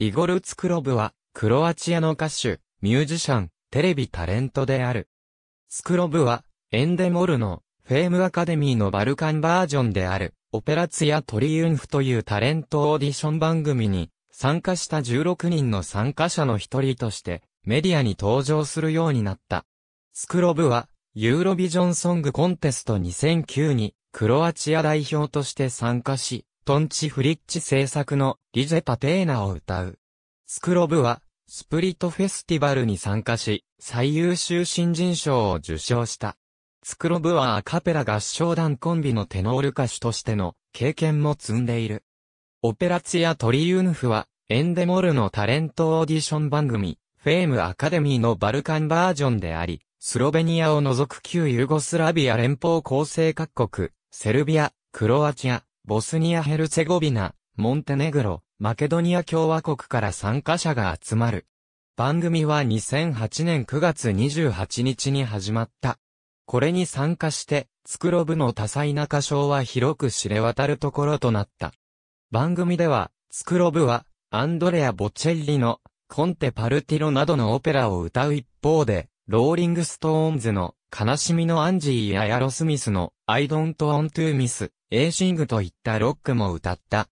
イゴル・ツクロブは、クロアチアの歌手、ミュージシャン、テレビタレントである。ツクロブは、エンデモルの、フェームアカデミーのバルカンバージョンである、オペラツヤトリユンフというタレントオーディション番組に、参加した16人の参加者の一人として、メディアに登場するようになった。ツクロブは、ユーロビジョンソングコンテスト2009に、クロアチア代表として参加し、トンチ・フリッチ制作のリゼ・パテーナを歌う。スクロブは、スプリットフェスティバルに参加し、最優秀新人賞を受賞した。スクロブはアカペラ合唱団コンビのテノール歌手としての経験も積んでいる。オペラツア・トリユーヌフは、エンデモルのタレントオーディション番組、フェームアカデミーのバルカンバージョンであり、スロベニアを除く旧ユーゴスラビア連邦構成各国、セルビア、クロアチア、ボスニア・ヘルツェゴビナ、モンテネグロ、マケドニア共和国から参加者が集まる。番組は2008年9月28日に始まった。これに参加して、ツクロブの多彩な歌唱は広く知れ渡るところとなった。番組では、ツクロブは、アンドレア・ボチェッリの、コンテ・パルティロなどのオペラを歌う一方で、ローリング・ストーンズの、悲しみのアンジーやヤロスミスの I don't want to miss, グといったロックも歌った。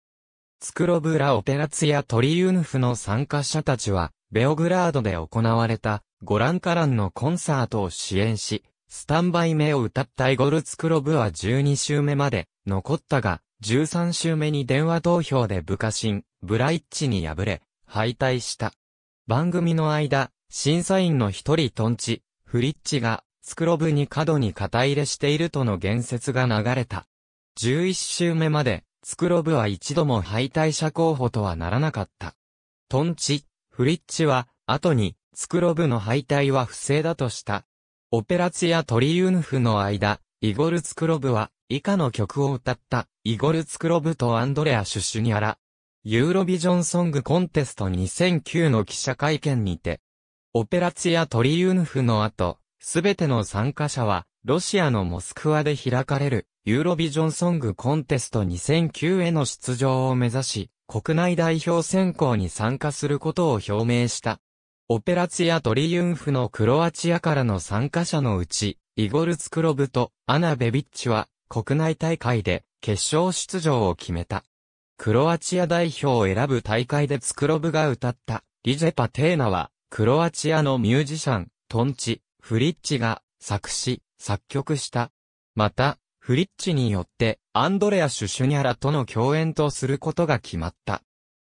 スクロブラ・オペラツやトリユヌフの参加者たちは、ベオグラードで行われたゴランカランのコンサートを支援し、スタンバイ目を歌ったイゴルツクロブは12週目まで残ったが、13週目に電話投票で部下シン、ブライッチに敗れ、敗退した。番組の間、審査員の一人トンチ、フリッチが黒部に過度に肩入れしているとの言説が流れた。11週目まで、スクロブは一度も敗退者候補とはならなかった。トンチ、フリッチは、後に、スクロブの敗退は不正だとした。オペラツやトリユヌフの間、イゴル・ツクロブは、以下の曲を歌った、イゴル・ツクロブとアンドレア・シュシュニャラ。ユーロビジョンソングコンテスト2009の記者会見にて、オペラツやトリユヌフの後、すべての参加者は、ロシアのモスクワで開かれる、ユーロビジョンソングコンテスト2009への出場を目指し、国内代表選考に参加することを表明した。オペラツヤアトリユンフのクロアチアからの参加者のうち、イゴル・ツクロブとアナ・ベビッチは、国内大会で決勝出場を決めた。クロアチア代表を選ぶ大会でツクロブが歌った、リジェパ・テーナは、クロアチアのミュージシャン、トンチ、フリッチが作詞、作曲した。また、フリッチによってアンドレア・シュシュニャラとの共演とすることが決まった。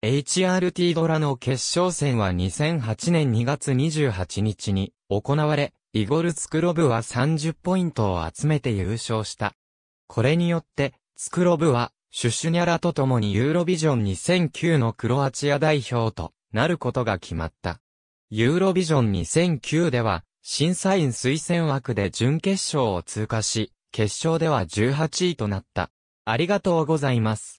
HRT ドラの決勝戦は2008年2月28日に行われ、イゴル・ツクロブは30ポイントを集めて優勝した。これによって、ツクロブは、シュシュニャラと共にユーロビジョン2009のクロアチア代表となることが決まった。ユーロビジョン2009では、審査員推薦枠で準決勝を通過し、決勝では18位となった。ありがとうございます。